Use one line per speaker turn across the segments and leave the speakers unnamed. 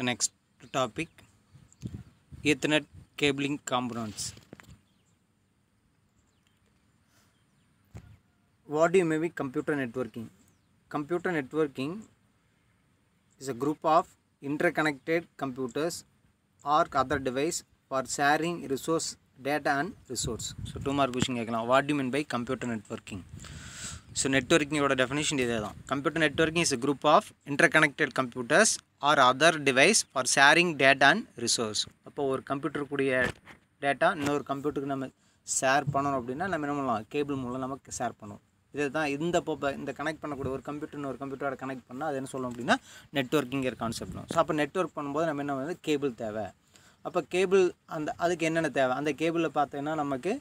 the next topic Ethernet cabling components. What do you may be computer networking? Computer networking is a group of interconnected computers or other device for sharing resource data and resource. So two more questions. What do you mean by computer networking? So நெட்ஒர்க்கிங்கோட definition இதே தான் computer networking is group of interconnected computers or other device for sharing data and resource அப்போ ஒரு கம்ப்யூட்டருக்குரிய data இன்னொரு கம்ப்யூட்டருக்கு நம்ம share பண்ணணும் அப்படின்னா நம்ம என்ன பண்ணலாம் கேபிள் மூலம் நமக்கு ஷேர் பண்ணுவோம் இதை தான் இந்த இப்போ இந்த கனெக்ட் பண்ணக்கூடிய ஒரு கம்ப்யூட்டர் ஒரு கம்ப்யூட்டரோட கனெக்ட் பண்ணால் அது என்ன சொல்லணும் அப்படின்னா நெட்ஒர்க்கிங்கிற கான்செப்ட் ஸோ அப்போ நெட்ஒர்க் பண்ணும்போது நம்ம என்ன வந்து கேபிள் தேவை அப்போ கேபிள் அந்த அதுக்கு என்னென்ன தேவை அந்த கேபிளில் பார்த்தீங்கன்னா நமக்கு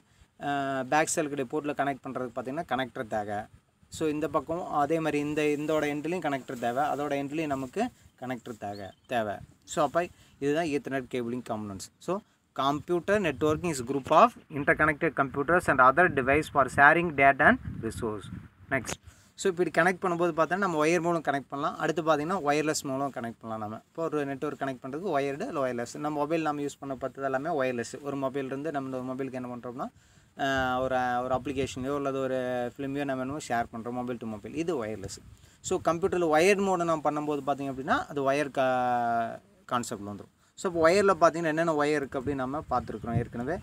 பேக் செலுக்கு போர்ட்டில் கனெக்ட் பண்ணுறதுக்கு பார்த்திங்கன்னா கனெக்டர் தேவை ஸோ இந்த பக்கம் அதே மாதிரி இந்த இதோட எண்ட்லேயும் கனெக்டர் தேவை அதோட எண்ட்லேயும் நமக்கு கனெக்டர் தேவை தேவை ஸோ அப்போ இதுதான் Ethernet cabling components so computer networking is group of interconnected computers and other device for sharing data and resource next so இப்படி கனெக்ட் பண்ணும்போது பார்த்தோன்னா நம்ம ஒயர் மூலம் கனெக்ட் பண்ணலாம் அடுத்து பார்த்தீங்கன்னா ஒயர்லெஸ் மூலம் கனெக்ட் பண்ணலாம் நம்ம இப்போ ஒரு நெட்ஒர்க் கனெக்ட் பண்ணுறதுக்கு ஒயர்டு இல்லை ஒயர்லெஸ் நம்ம மொபைல் நம்ம யூஸ் பண்ண பார்த்தது எல்லாமே ஒயர்லெஸ் ஒரு மொபைல் இருந்து நம்ம ஒரு மொபைலுக்கு என்ன பண்ணுறோம்னா ஒரு ஒரு அப்ளிகேஷனையோ அல்லது ஒரு ஃபிலிமையோ நம்ம என்னமோ ஷேர் பண்ணுறோம் மொபைல் டு மொபைல் இது ஒயர்லெஸ் ஸோ கம்ப்யூட்டரில் ஒயர்ட் மோடு நம்ம பண்ணும்போது பார்த்திங்க அப்படின்னா அது ஒயர் கா கான்செப்டில் வந்துடும் ஸோ இப்போ ஒயரில் பார்த்திங்கன்னா என்னென்ன ஒயர் இருக்குது அப்படின்னு நம்ம பார்த்துருக்குறோம் ஏற்கனவே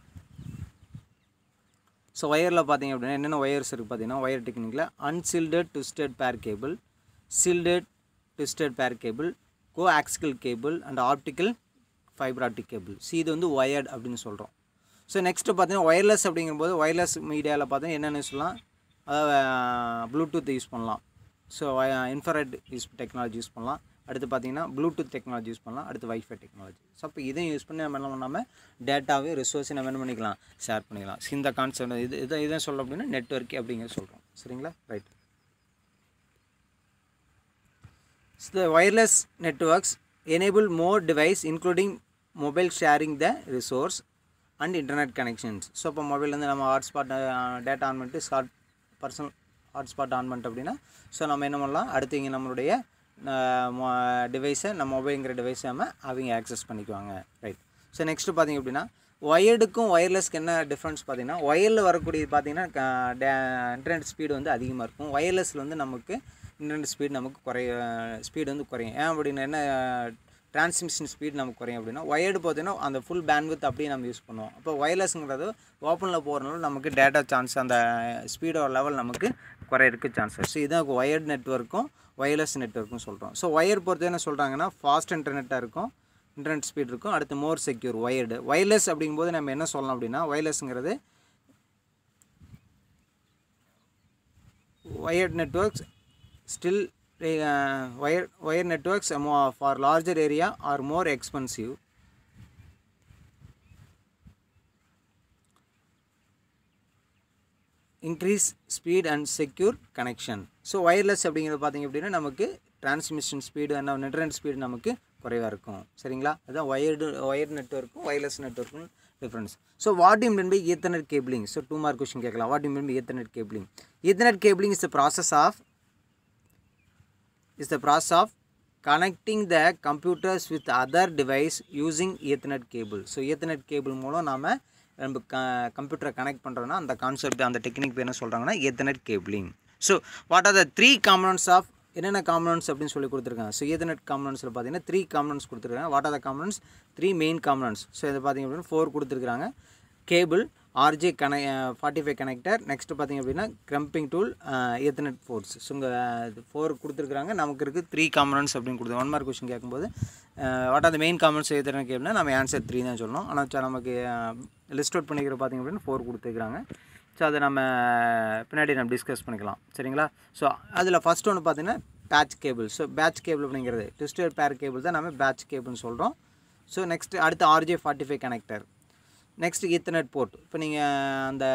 ஸோ ஒயரில் பார்த்திங்க அப்படின்னா என்னென்ன ஒயர்ஸ் இருக்குது பார்த்திங்கன்னா ஒயர் டெக்னிக்கில் unshielded twisted pair cable shielded twisted pair cable coaxial cable and optical fibre optic cable so இது வந்து ஒயர்டு அப்படின்னு சொல்கிறோம் ஸோ நெக்ஸ்ட்டு பார்த்தீங்கன்னா ஒயர்லெஸ் அப்படிங்கும்போது ஒயர்லெஸ் மீடியாவில் பார்த்தீங்கன்னா என்னென்ன சொல்லலாம் அதாவது ப்ளூடூத் யூஸ் பண்ணலாம் so infrared use technology use பண்ணலாம் அடுத்து பார்த்தீங்கன்னா ப்ளூடூத் டெக்னாலஜி யூஸ் பண்ணலாம் அடுத்து வைஃபை டெக்னாலஜி ஸோ அப்போ இதையும் யூஸ் பண்ணி நம்ம என்ன பண்ணாமல் டேட்டாவே ரிசோர்ஸை நம்ம என்ன பண்ணிக்கலாம் ஷேர் பண்ணிக்கலாம் இந்த கான்செப்ட் இது இதை இதை சொல்ல அப்படின்னா நெட்ஒர்க் அப்படிங்கிற சொல்கிறோம் சரிங்களா right the wireless networks enable more device including mobile sharing the resource and internet connections so இப்போ மொபைல்லேருந்து நம்ம ஹாட்ஸ்பாட் டேட்டா ஆன் பண்ணிட்டு ஷார்ட் பர்சனல் ஹாட்ஸ்பாட் ஆன் பண்ணிட்டு அப்படின்னா ஸோ நம்ம என்ன பண்ணலாம் அடுத்து இங்கே நம்மளுடைய டிவைஸை நம்ம மொபைலுங்கிற டிவைஸை நம்ம அவங்க ஆக்சஸ் பண்ணிக்குவாங்க ரைட் ஸோ நெக்ஸ்ட்டு பார்த்திங்க அப்படின்னா ஒயர்டுக்கும் ஒயர்லெஸ்க்கு என்ன டிஃப்ரென்ஸ் பார்த்திங்கன்னா ஒயரில் வரக்கூடியது பார்த்திங்கன்னா டே இன்டர்நெட் ஸ்பீடு வந்து அதிகமாக இருக்கும் ஒயர்லெஸில் வந்து நமக்கு இன்டர்நெட் ஸ்பீடு நமக்கு குறைய ஸ்பீடு வந்து குறையும் ஏன் அப்படின்னா என்ன டிரான்ஸ்மிஷன் ஸ்பீட் நமக்கு குறையும் அப்படின்னா ஒயர்டு பார்த்தீங்கன்னா அந்த ஃபுல் பேண்ட்வித் அப்படியே நம்ம யூஸ் பண்ணுவோம் அப்போ ஒயர்லெஸ்ங்கிறது ஓப்பனில் போகிறனால நமக்கு டேட்டா சான்ஸ் அந்த ஸ்பீடோட லெவல் நமக்கு குறையிறதுக்கு சான்சஸ் ஸோ இதுதான் ஒயர்டு நெட்ஒர்க்கும் ஒயர்லெஸ் நெட்ஒர்க்கும் சொல்கிறோம் ஸோ ஒயர் பொறுத்து என்ன சொல்கிறாங்கன்னா ஃபாஸ்ட் இன்டர்நெட்டாக இருக்கும் இன்டர்நெட் ஸ்பீட் இருக்கும் அடுத்து மோர் செக்யூர் ஒயர்டு ஒயர்லெஸ் அப்படிங்கும்போது நம்ம என்ன சொல்லலாம் அப்படின்னா ஒயர்லெஸ்ங்கிறது wired networks still wire, wire networks for larger area are more expensive. Increase speed and secure connection so wireless அப்படிங்கிறது பார்த்திங்க அப்படின்னா நமக்கு டிரான்ஸ்மிஷன் ஸ்பீடு அண்ட் நெட்ரண்ட் ஸ்பீடு நமக்கு குறைவாக இருக்கும் சரிங்களா அதுதான் ஒயர்டு ஒயர் நெட்ஒர்க்கும் ஒயர்லெஸ் நெட்ஒர்க்கும் difference so what you mean by Ethernet cabling so two mark question கேட்கலாம் what you mean by Ethernet cabling Ethernet cabling is the process of is the process of connecting the computers with other device using Ethernet cable. So Ethernet cable மூலம் நாம் நம்ம க கம்ப்யூட்டரை connect பண்ணுறோன்னா அந்த concept அந்த technique பேர் என்ன சொல்கிறாங்கன்னா Ethernet cabling so what are the three components of என்னென்ன காம்பனன்ட்ஸ் அப்படின்னு சொல்லி கொடுத்துருக்காங்க ஸோ எதனட் காம்பனன்ஸில் பார்த்தீங்கன்னா த்ரீ காம்பனன்ட்ஸ் கொடுத்துருக்காங்க what are the components three main components so இதை பார்த்தீங்க அப்படின்னா ஃபோர் கொடுத்துருக்காங்க கேபிள் ஆர்ஜி கனெக் ஃபார்ட்டி ஃபைவ் கனெக்டர் நெக்ஸ்ட்டு பார்த்திங்க அப்படின்னா க்ரம்பிங் டூல் எத்தனட் ஃபோர்ஸ் ஸோ ஃபோர் கொடுத்துருக்குறாங்க நமக்கு இருக்குது த்ரீ காமனன்ஸ் அப்படின்னு கொடுத்து ஒன் மார்க் கொஷின் கேட்கும்போது what are the main components எத்தனை கேப்னா நம்ம ஆன்சர் த்ரீ தான் சொல்லணும் ஆனால் நமக்கு லிஸ்ட் அவுட் பண்ணிக்கிற பார்த்திங்க அப்படின்னா ஃபோர் கொடுத்துருக்குறாங்க ஸோ அதை நம்ம பின்னாடி நம்ம டிஸ்கஸ் பண்ணிக்கலாம் சரிங்களா ஸோ அதில் ஃபஸ்ட் ஒன்று பார்த்தீங்கன்னா patch cable so patch cable அப்படிங்கிறது டிஸ்டர் பேர் கேபிள் தான் நம்ம பேட்ச் கேபிள்னு சொல்கிறோம் ஸோ நெக்ஸ்ட் அடுத்து RJ forty five connector next ethernet port இப்போ நீங்கள் அந்த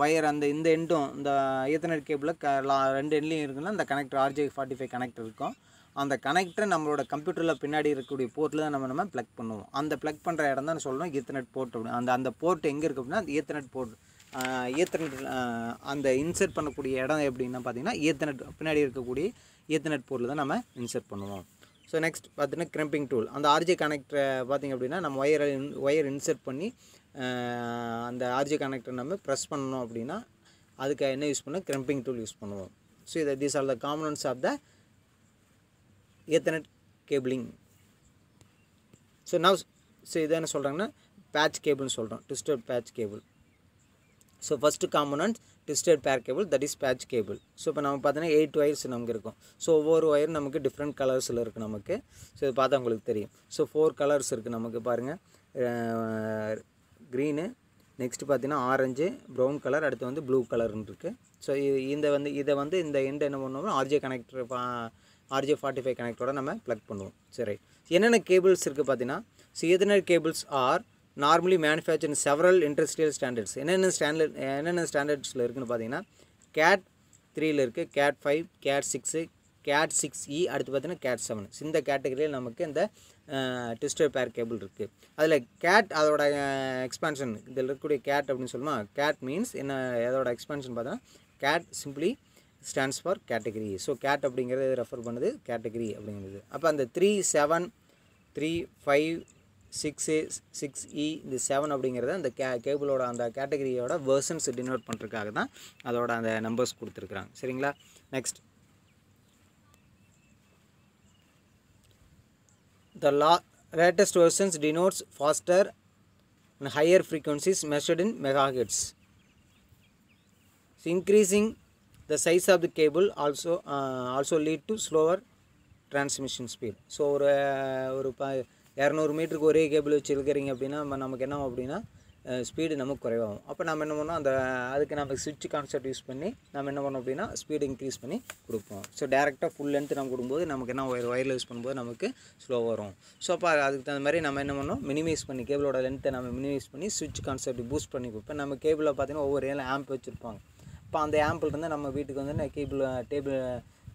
ஒயர் அந்த இந்த எண்டும் இந்த ஈத்தனட் கேபிளில் க லா ரெண்டு எண்ட்லையும் இருக்குன்னா அந்த connector RJ forty five connector இருக்கும் அந்த கனெக்டரை நம்மளோட கம்ப்யூட்டரில் பின்னாடி இருக்கக்கூடிய போர்ட்டில் தான் நம்ம நம்ம ப்ளக் பண்ணுவோம் அந்த ப்ளக் பண்ணுற இடம் தான் சொல்லுவோம் ஈத்தனட் போர்ட் அப்படின்னு அந்த அந்த போர்ட் எங்கே இருக்குது அப்படின்னா அந்த ஈத்தனட் போர்ட் ஈத்தனட் அந்த இன்சர்ட் பண்ணக்கூடிய இடம் எப்படின்னா பார்த்தீங்கன்னா ஈத்தனட் பின்னாடி இருக்கக்கூடிய ஈத்தனட் போர்ட்டில் தான் நம்ம இன்சர்ட் பண்ணுவோம் ஸோ நெக்ஸ்ட் பார்த்தீங்கன்னா க்ரம்பிங் டூல் அந்த ஆர்ஜே கனெக்டரை பார்த்திங்க அப்படின்னா நம்ம ஒயரை ஒயர் இன்சர்ட் பண்ணி அந்த ஆர்ஜி கனெக்டர் நம்ம ப்ரெஸ் பண்ணணும் அப்படின்னா அதுக்கு என்ன யூஸ் பண்ணோம் க்ரம்பிங் டூல் யூஸ் பண்ணுவோம் ஸோ இதை these are the components of the ethernet cabling so now so இதை என்ன சொல்கிறாங்கன்னா பேட்ச் கேபிள்னு சொல்கிறோம் twisted patch cable so first component twisted pair cable that is patch cable so இப்போ நம்ம பார்த்தோன்னா எயிட் ஒயர்ஸ் நமக்கு இருக்கும் ஸோ ஒவ்வொரு ஒயர் நமக்கு டிஃப்ரெண்ட் கலர்ஸில் இருக்குது நமக்கு ஸோ இது பார்த்தா உங்களுக்கு தெரியும் ஸோ ஃபோர் கலர்ஸ் இருக்குது நமக்கு பாருங்கள் க்ரீனு நெக்ஸ்ட் பார்த்தீங்கன்னா ஆரஞ்சு ப்ரௌன் கலர் அடுத்து வந்து ப்ளூ கலர்னு இருக்குது ஸோ இது இந்த வந்து இதை வந்து இந்த எண்டு என்ன பண்ணுவோம் RJ connector RJ forty five கனெக்டரோட நம்ம ப்ளக் பண்ணுவோம் சரி என்னென்ன கேபிள்ஸ் இருக்குது பார்த்தீங்கன்னா so cables are normally manufacture several industrial standards என்னென்ன ஸ்டாண்டர்ட் என்னென்ன ஸ்டாண்டர்ட்ஸில் இருக்குதுன்னு பார்த்தீங்கன்னா கேட் த்ரீயில் இருக்குது cat five cat six cat six e அடுத்து பார்த்தீங்கன்னா கேட் செவன் இந்த கேட்டகரியில் நமக்கு இந்த டிஸ்டர் பேர் கேபிள் இருக்குது அதில் கேட் அதோட எக்ஸ்பேன்ஷன் இதில் இருக்கக்கூடிய கேட் அப்படின்னு சொல்லுமா கேட் மீன்ஸ் என்ன அதோட எக்ஸ்பேன்ஷன் பார்த்தோன்னா cat simply stands for category so cat அப்படிங்கிறது ரெஃபர் பண்ணுது கேட்டகரி அப்படிங்கிறது அப்போ அந்த three seven three five six six e இந்த செவன் அப்படிங்கிறத அந்த கே கேபிளோட அந்த கேட்டகரியோட வேர்ஷன்ஸ் டினோட் பண்ணுறதுக்காக தான் அதோட அந்த நம்பர்ஸ் கொடுத்துருக்குறாங்க சரிங்களா next The latest versions denotes faster and higher frequencies measured in megahertz. So increasing the size of the cable also uh, also lead to slower transmission speed. So, ஒரு ஒரு ப இரநூறு மீட்டருக்கு ஒரே கேபிள் வச்சுருக்கிறீங்க அப்படின்னா நமக்கு என்ன அப்படின்னா ஸ்பீடு நமக்கு குறைவாகும் அப்போ நம்ம என்ன பண்ணோம் அந்த அதுக்கு நம்ம சுவிட்ச் கான்செப்ட் யூஸ் பண்ணி நம்ம என்ன பண்ணோம் அப்படின்னா ஸ்பீடு இன்க்ரீஸ் பண்ணி கொடுப்போம் ஸோ டேரெக்டாக ஃபுல் லென்த் நம்ம கொடுக்கும்போது நமக்கு என்ன ஒயர் ஒயரில் யூஸ் பண்ணும்போது நமக்கு ஸ்லோ வரும் ஸோ அப்போ அதுக்கு தகுந்த மாதிரி நம்ம என்ன பண்ணோம் மினிமைஸ் பண்ணி கேபிளோட லென்த்தை நம்ம மினிமைஸ் பண்ணி சுவிட்ச் கான்செப்ட் பூஸ்ட் பண்ணி கொடுப்போம் நம்ம கேபிளில் பார்த்தீங்கன்னா ஒவ்வொரு ஏழு ஆம்ப் வச்சுருப்பாங்க இப்போ அந்த ஆம்பிள் இருந்தால் நம்ம வீட்டுக்கு வந்து கேபிள் டேபிள்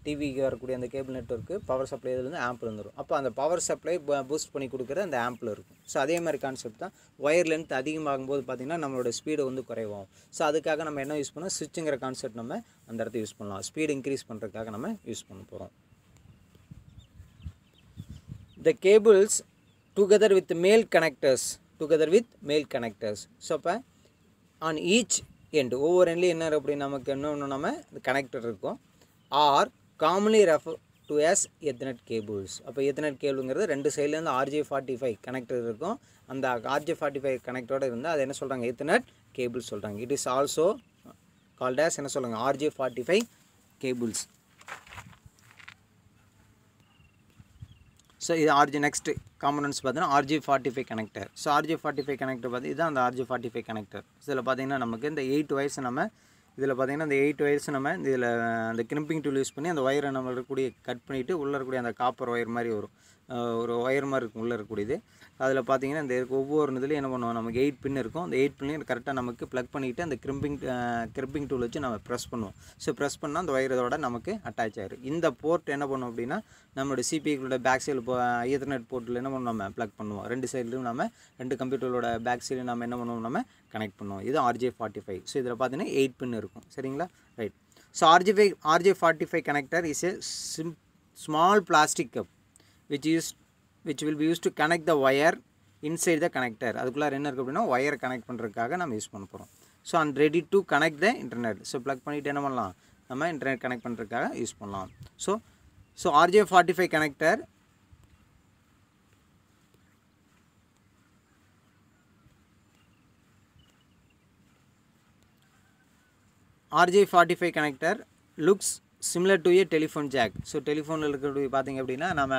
டிவிக்கு வரக்கூடிய அந்த கேபிள் நெட்ஒர்க்கு பவர் சப்ளை இதுலேருந்து ஆம்பில் வந்துடும் அப்போ அந்த பவர் சப்ளை பூஸ்ட் பண்ணி கொடுக்குற அந்த ஆம்பில் இருக்கும் ஸோ அதே மாதிரி கான்செப்ட் தான் ஒயர் லென்த் அதிகமாகும் போது பார்த்திங்கன்னா நம்மளோட ஸ்பீடு வந்து குறைவாகும் ஸோ அதுக்காக நம்ம என்ன யூஸ் பண்ணோம் சுவிட்சுங்கிற கான்செப்ட் நம்ம அந்த இடத்த யூஸ் பண்ணலாம் ஸ்பீடு இன்க்ரீஸ் பண்ணுறதுக்காக நம்ம யூஸ் பண்ண போகிறோம் the cables together with male connectors together with male connectors so அப்போ ஆன் ஈச் எண்டு ஒவ்வொரு எண்ட்லேயும் என்ன அப்படி நமக்கு இன்னொன்று நம்ம கனெக்டர் இருக்கும் are commonly refer to as ethernet cables அப்போ எத்னட் கேபிள்ங்கிறது ரெண்டு சைட்லேருந்து ஆர்ஜே ஃபார்ட்டி ஃபைவ் கனெக்டர் இருக்கும் அந்த ஆர்ஜே ஃபார்ட்டி ஃபைவ் கனெக்டரோடு இருந்தால் அது என்ன சொல்கிறாங்க எத்னட் கேபிள்ஸ் சொல்கிறாங்க இட் இஸ் ஆல்சோ கால்டாஸ் என்ன சொல்லுங்கள் RJ forty five cables so இது ஆர்ஜி நெக்ஸ்ட் காம்பனன்ஸ் பார்த்தீங்கன்னா RJ forty five connector so RJ forty five connector பார்த்து இதுதான் அந்த ஆர்ஜி ஃபார்ட்டி ஃபைவ் கனெக்டர் இதில் பார்த்தீங்கன்னா நமக்கு இந்த எயிட் வயசு நம்ம இதில் பார்த்திங்கன்னா அந்த எயிட் வயர்ஸ் நம்ம இதில் அந்த கிரிம்பிங் டூல் யூஸ் பண்ணி அந்த ஒயரை நம்ம இருக்கக்கூடிய கட் பண்ணிவிட்டு உள்ளே இருக்கக்கூடிய அந்த காப்பர் ஒயர் மாதிரி வரும் ஒரு ஒயர் மாதிரி இருக்கும் உள்ளே இருக்கக்கூடியது அதில் பார்த்தீங்கன்னா இந்த ஒவ்வொரு இதுலையும் என்ன பண்ணுவோம் நமக்கு எயிட் பின் இருக்கும் அந்த எயிட் பின்லையும் கரெக்டாக நமக்கு ப்ளக் பண்ணிவிட்டு அந்த கிரிம்பிங் கிரிம்பிங் டூல் வச்சு நம்ம ப்ரெஸ் பண்ணுவோம் ஸோ ப்ரெஸ் பண்ணால் அந்த ஒயரதோட நமக்கு அட்டாச் ஆயிரும் இந்த போர்ட் என்ன பண்ணும் அப்படின்னா நம்மளோட சிபிஐக்களோட பேக் சைடில் இப்போ ஈத்தர்நெட் போர்ட்டில் என்ன பண்ணுவோம் நம்ம ப்ளக் பண்ணுவோம் ரெண்டு சைட்லையும் நம்ம ரெண்டு கம்ப்யூட்டரோட பேக் சைடு நம்ம என்ன பண்ணுவோம் நம்ம கனெக்ட் பண்ணுவோம் இது ஆர்ஜே ஃபார்ட்டி ஃபைவ் ஸோ இதில் பார்த்தீங்கன்னா எயிட் பின் இருக்கும் சரிங்களா right so RJ five RJ forty five connector is a சிம் small plastic cup which use which will be use to connect the wire inside the connector அதுக்குள்ளார என்ன இருக்குது அப்படின்னா wire connect பண்ணுறதுக்காக நம்ம யூஸ் பண்ண போகிறோம் so and ready to connect the internet so plug பண்ணிவிட்டு என்ன பண்ணலாம் நம்ம இன்டர்நெட் கனெக்ட் பண்ணுறதுக்காக யூஸ் பண்ணலாம் so so RJ forty five connector RJ45 connector looks similar to a telephone jack so டெலிஃபோனில் இருக்கிறது பார்த்திங்க அப்படின்னா நம்ம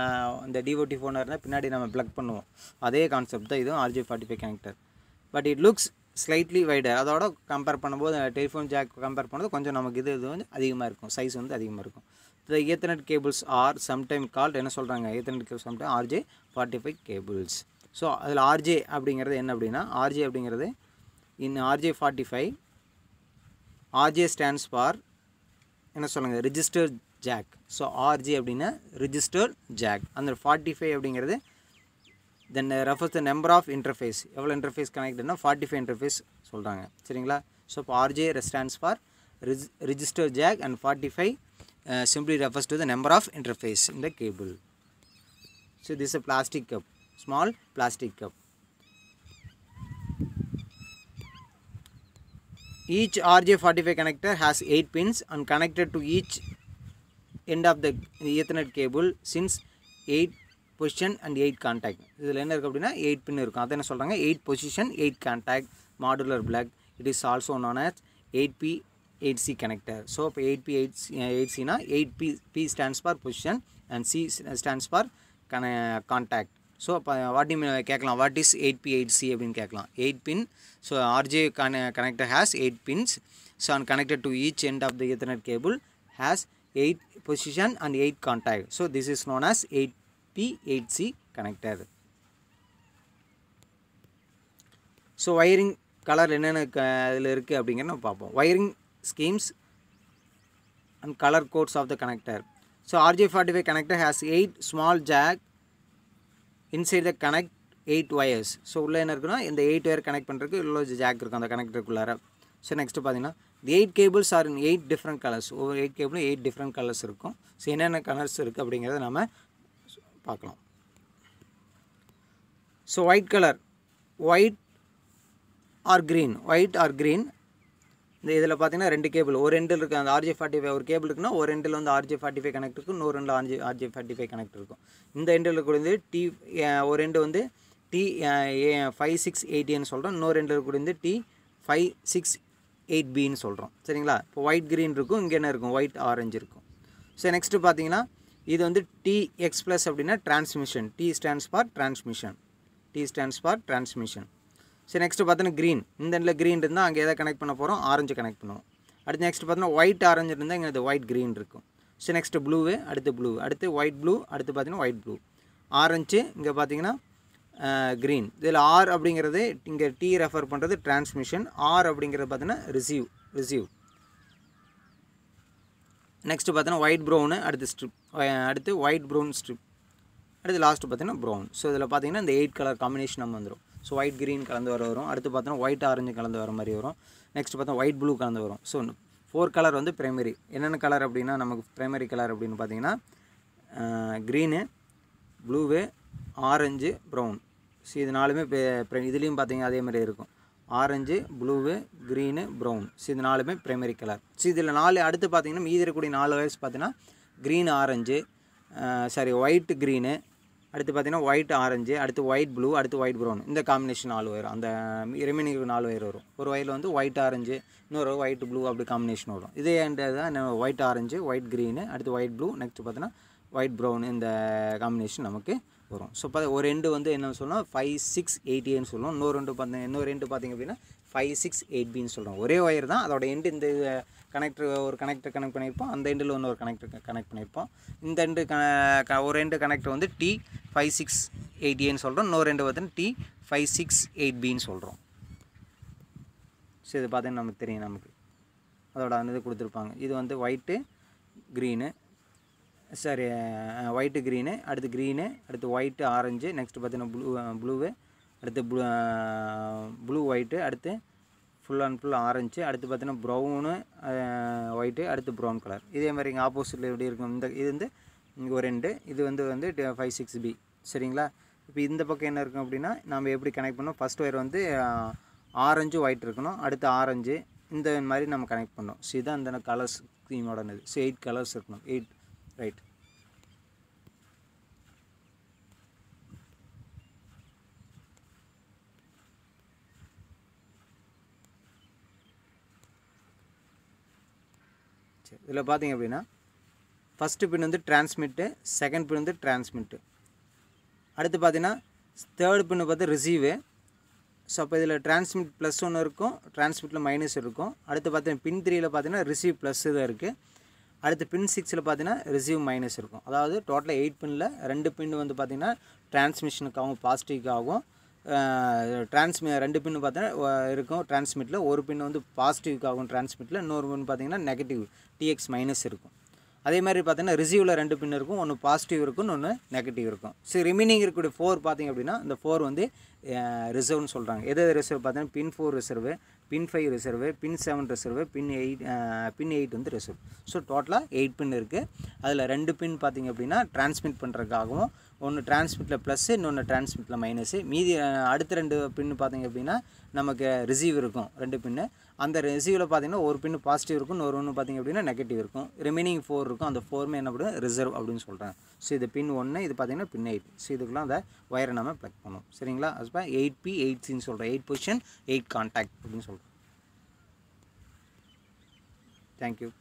இந்த டிஓடி ஃபோனாக இருந்தால் பின்னாடி நம்ம ப்ளக் பண்ணுவோம் அதே கான்செப்ட் தான் இதுவும் RJ forty five connector but it looks slightly wider அதோட கம்பேர் பண்ணும்போது டெலிஃபோன் ஜாக் கம்பேர் பண்ணும்போது கொஞ்சம் நமக்கு இது இது வந்து அதிகமாக இருக்கும் சைஸ் வந்து அதிகமாக இருக்கும் இந்த ethernet cables are sometime called என்ன சொல்கிறாங்க ethernet cable sometime RJ forty five cables so அதில் ஆர்ஜே அப்படிங்கிறது என்ன அப்படின்னா ஆர்ஜே அப்படிங்கிறது in RJ forty five RJ stands for என்ன சொல்லுங்கள் ரிஜிஸ்டர் ஜாக் ஸோ ஆர்ஜி அப்படின்னா ரிஜிஸ்டர் ஜாக் அந்த ஃபார்ட்டி ஃபைவ் அப்படிங்கிறது then refers the number of interface எவ்வளோ இன்டர்ஃபேஸ் கனெக்டட்னா ஃபார்ட்டி ஃபைவ் இன்டர்ஃபேஸ் சொல்கிறாங்க சரிங்களா ஸோ இப்போ ஆர்ஜே ரெஸ்டான்ஸ் ஃபார் ரிஜி register jack and forty five simply refers to the number of interface இந்த cable so this a plastic cup small plastic cup each RJ45 connector has 8 pins and connected to each end of the ethernet cable since 8 position and 8 contact. This is 8 pin. That is 8 position, 8 contact modular plug. It is also known as 8P8C connector. So 8P8C 8P stands for position and C stands for contact. So அப்போ what இம் கேட்கலாம் what is eight P eight C அப்படின்னு கேட்கலாம் eight pin so RJ கன connector has eight pins so and connected to each end of the ethernet cable has eight position and eight contact so this is known as eight P eight C connector so wiring colour என்னென்ன க இதில் இருக்குது அப்படிங்கிற நம்ம பார்ப்போம் wiring schemes and colour codes of the connector so RJ forty five connector has eight small jack inside the connect eight wires so உள்ளே என்ன இருக்குன்னா இந்த எயிட் ஒயர் கனெக்ட் பண்ணுறதுக்கு உள்ள ஜாக் இருக்கும் அந்த கனெக்டருக்குள்ளார ஸோ நெக்ஸ்ட்டு பார்த்தீங்கன்னா eight cables are in eight different colours ஒவ்வொரு எயிட் கேபிளும் எயிட் டிஃப்ரெண்ட் கலர்ஸ் இருக்கும் ஸோ என்னென்ன கலர்ஸ் இருக்குது அப்படிங்கிறத நம்ம பார்க்கலாம் so white colour white or green white or green இந்த இதில் பார்த்தீங்கன்னா ரெண்டு கேபிள் ஒரு ரெண்டில் இருக்குது அந்த ஆர்ஜே ஃபார்ட்டி ஃபைவ் ஒரு கேபிள் இருக்குன்னா ஒரு ரெண்டில் வந்து ஆர்ஜே ஃபார்ட்டி ஃபைவ் கனெக்ட் இருக்கும் இன்னொரு ரெண்டு RJ RJ forty five connect இருக்கும் இந்த ரெண்டில் இருக்கக்கூடிய டி ஒரு ரெண்டு வந்து டி ஏ ஃபைவ் சிக்ஸ் எயிட்டின்னு சொல்கிறோம் இன்னொரு ரெண்டில் இருக்கக்கூடிய டி ஃபைவ் சிக்ஸ் எயிட் பின்னு சொல்கிறோம் சரிங்களா இப்போ ஒயிட் க்ரீன் இருக்கும் இங்கே என்ன இருக்கும் ஒயிட் ஆரஞ்சு இருக்கும் ஸோ நெக்ஸ்ட்டு பார்த்தீங்கன்னா இது வந்து டி எக்ஸ் ப்ளஸ் அப்படின்னா transmission T stands for transmission T stands for transmission சரி நெக்ஸ்ட்டு பார்த்தீங்கன்னா க்ரீன் இந்த இடத்துல க்ரீன் இருந்தால் அங்கே எதை கனெக்ட் பண்ண போகிறோம் ஆரஞ்சு கனெக்ட் பண்ணுவோம் அடுத்து நெக்ஸ்ட் பார்த்தோன்னா ஒயிட் ஆரஞ்சு இருந்தால் இங்கே அது ஒயிட் க்ரீன் இருக்கும் ஸோ நெக்ஸ்ட்டு ப்ளூவு அடுத்து ப்ளூ அடுத்து ஒயிட் ப்ளூ அடுத்து பார்த்திங்கன்னா ஒயிட் ப்ளூ ஆரஞ்சு இங்கே பார்த்தீங்கன்னா க்ரீன் இதில் ஆர் அப்படிங்கிறது இங்கே டி ரெஃபர் பண்ணுறது டிரான்ஸ்மிஷன் ஆர் அப்படிங்கிறது பார்த்தீங்கன்னா ரிசீவ் ரிசீவ் நெக்ஸ்ட்டு பார்த்தீங்கன்னா ஒயிட் ப்ரௌனு அடுத்து ஸ்ட்ரிப் அடுத்து ஒயிட் ப்ரௌன் ஸ்ட்ரிப் அடுத்து லாஸ்ட்டு பார்த்தீங்கன்னா ப்ரௌன் ஸோ இதில் பார்த்தீங்கன்னா இந்த எயிட் கலர் காம்பினேஷன் நம்ம வந்துடும் ஸோ ஒயிட் க்ரீன் கலந்து வர வரும் அடுத்து பார்த்தோன்னா ஒயிட் ஆரஞ்சு கலந்து வர மாதிரி வரும் நெக்ஸ்ட் பார்த்தா ஒயிட் ப்ளூ கலந்து வரும் ஸோ ஃபோர் கலர் வந்து ப்ரைமரி என்னென்ன கலர் அப்படின்னா நமக்கு ப்ரைமரி கலர் அப்படின்னு பார்த்தீங்கன்னா green blue orange brown so இது நாலுமே இதுலேயும் பார்த்தீங்கன்னா அதே மாதிரி இருக்கும் orange blue green brown so இது நாலுமே ப்ரைமரி கலர் ஸோ இதில் நாலு அடுத்து பார்த்தீங்கன்னா மீதி இருக்கக்கூடிய நாலு வயசு பார்த்தீங்கன்னா green orange sorry white green அடுத்து பார்த்தீங்கன்னா ஒயிட் ஆரஞ்சு அடுத்து ஒயிட் ப்ளூ அடுத்து ஒயிட் ப்ரௌன் இந்த காம்பினேஷன் நாலு ஒயர் அந்த ரிமைனிங் நாலு ஒயர் வரும் ஒரு வயரில் வந்து ஒயிட் ஆரஞ்சு இன்னொரு ஒயிட் ப்ளூ அப்படி காம்பினேஷன் வரும் இதே தான் ஒயிட் ஆரஞ்சு ஒயிட் க்ரீனு அடுத்து ஒயிட் ப்ளூ நெக்ஸ்ட் பார்த்தீங்கன்னா ஒயிட் ப்ரௌன் இந்த காம்பினேஷன் நமக்கு வரும் ஸோ பார்த்தா ஒரு ரெண்டு வந்து என்ன சொல்லணும் ஃபைவ் சிக்ஸ் எயிட்டின்னு சொல்லணும் சொல்லுவோம் இன்னொரு ரெண்டு பார்த்தீங்க இன்னொரு ரெண்டு பார்த்திங்க அப்படின்னா ஃபைவ் சிக்ஸ் எயிட் பின்னு சொல்கிறோம் ஒரே ஒயர் தான் அதோட எண்டு இந்த கனெக்டர் ஒரு கனெக்டர் கனெக்ட் பண்ணியிருப்போம் அந்த எண்டில் ஒன்று ஒரு கனெக்டர் கனெக்ட் பண்ணியிருப்போம் இந்த எண்டு ஒரு ரெண்டு கனெக்டர் வந்து டி ஃபைவ் சிக்ஸ் எயிட் ஏன்னு சொல்கிறோம் இன்னொரு ரெண்டு பார்த்தீங்கன்னா டி ஃபைவ் சிக்ஸ் எயிட் பின்னு சொல்கிறோம் ஸோ இது பார்த்தீங்கன்னா நமக்கு தெரியும் நமக்கு அதோட அந்த இது கொடுத்துருப்பாங்க இது வந்து white green sorry white green அடுத்து க்ரீனு அடுத்து ஒயிட்டு ஆரஞ்சு நெக்ஸ்ட்டு பார்த்தீங்கன்னா ப்ளூ ப்ளூவு அடுத்து ப்ளூ ப்ளூ ஒயிட்டு அடுத்து ஃபுல் அண்ட் ஃபுல் ஆரஞ்சு அடுத்து பார்த்தீங்கன்னா ப்ரௌனு ஒயிட்டு அடுத்து ப்ரௌன் கலர் இதே மாதிரி இங்கே ஆப்போசிட்டில் எப்படி இருக்கும் இந்த இது வந்து இங்கே ஒரு ரெண்டு இது வந்து வந்து ஃபைவ் சிக்ஸ் பி சரிங்களா இப்போ இந்த பக்கம் என்ன இருக்கும் அப்படின்னா நம்ம எப்படி கனெக்ட் பண்ணோம் ஃபஸ்ட் ஒயர் வந்து ஆரஞ்சு ஒயிட் இருக்கணும் அடுத்து ஆரஞ்சு இந்த மாதிரி நம்ம கனெக்ட் பண்ணோம் ஸோ இதுதான் அந்த கலர்ஸ் ஸ்கீமோட இது ஸோ எயிட் கலர்ஸ் இருக்கணும் எயிட் ரைட் சரி இதில் பார்த்தீங்க அப்படின்னா ஃபஸ்ட்டு பின் வந்து டிரான்ஸ்மிட்டு செகண்ட் பின் வந்து டிரான்ஸ்மிட்டு அடுத்து பார்த்தீங்கன்னா தேர்டு பின்னு பார்த்து ரிசீவு ஸோ அப்போ இதில் டிரான்ஸ்மிட் ப்ளஸ் ஒன்று இருக்கும் டிரான்ஸ்மிட்டில் மைனஸ் இருக்கும் அடுத்து பார்த்தீங்கன்னா பின் த்ரீயில் பார்த்தீங்கன்னா ரிசீவ் ப்ளஸ் தான் இருக்குது அடுத்து பின் சிக்ஸில் பார்த்தீங்கன்னா ரிசீவ் மைனஸ் இருக்கும் அதாவது டோட்டலாக எயிட் பின்னில் ரெண்டு பின் வந்து பார்த்திங்கன்னா டிரான்ஸ்மிஷனுக்காகவும் பாசிட்டிவ்க்காகவும் டிரான்ஸ்மி ரெண்டு பின்னு பார்த்தா இருக்கும் டிரான்ஸ்மிட்டில் ஒரு பின் வந்து பாசிட்டிவ்க்கு ஆகும் டிரான்ஸ்மிட்டில் இன்னொரு பின் பார்த்தீங்கன்னா நெகட்டிவ் டிஎக்ஸ் மைனஸ் இருக்கும் அதே மாதிரி பார்த்தீங்கன்னா ரிசீவில் ரெண்டு பின் இருக்கும் ஒன்று பாசிட்டிவ் இருக்கும் ஒன்று நெகட்டிவ் இருக்கும் ஸோ ரிமைனிங் இருக்கக்கூடிய ஃபோர் பார்த்திங்க அப்படின்னா இந்த ஃபோர் வந்து ரிசர்வ்னு சொல்கிறாங்க எது ரிசர்வ் பார்த்தீங்கன்னா pin four reserve pin five reserve pin seven reserve pin eight pin eight வந்து ரிசர்வ் ஸோ டோட்டலாக எயிட் பின் இருக்குது அதில் ரெண்டு பின் பார்த்திங்க அப்படின்னா டிரான்ஸ்மிட் பண்ணுறதுக்காகவும் ஒன்று டிரான்ஸ்மிட்டில் ப்ளஸ்ஸு இன்னொன்று டிரான்ஸ்மிட்டில் மைனஸு மீதி அடுத்த ரெண்டு பின்னு பார்த்திங்க அப்படின்னா நமக்கு ரிசீவ் இருக்கும் ரெண்டு பின்னு அந்த ரிசீவில் பார்த்திங்கன்னா ஒரு பின்னு பாசிட்டிவ் இருக்கும் ஒரு ஒன்று பார்த்திங்க அப்படின்னா நெகட்டிவ் இருக்கும் ரிமைனிங் ஃபோர் இருக்கும் அந்த ஃபோருமே என்ன பண்ணுவோம் ரிசர்வ் அப்படின்னு சொல்கிறேன் ஸோ இது பின் ஒன்று இது பார்த்திங்கன்னா பின் எயிட் ஸோ இதுக்கெலாம் அந்த ஒயரை நம்ம ப்ளக் பண்ணுவோம் சரிங்களா இப்போ எயிட் பி எயிட் சின்னு சொல்கிறேன் எயிட் பொசிஷன் எயிட் கான்டாக்ட் அப்படின்னு சொல்கிறேன் தேங்க்யூ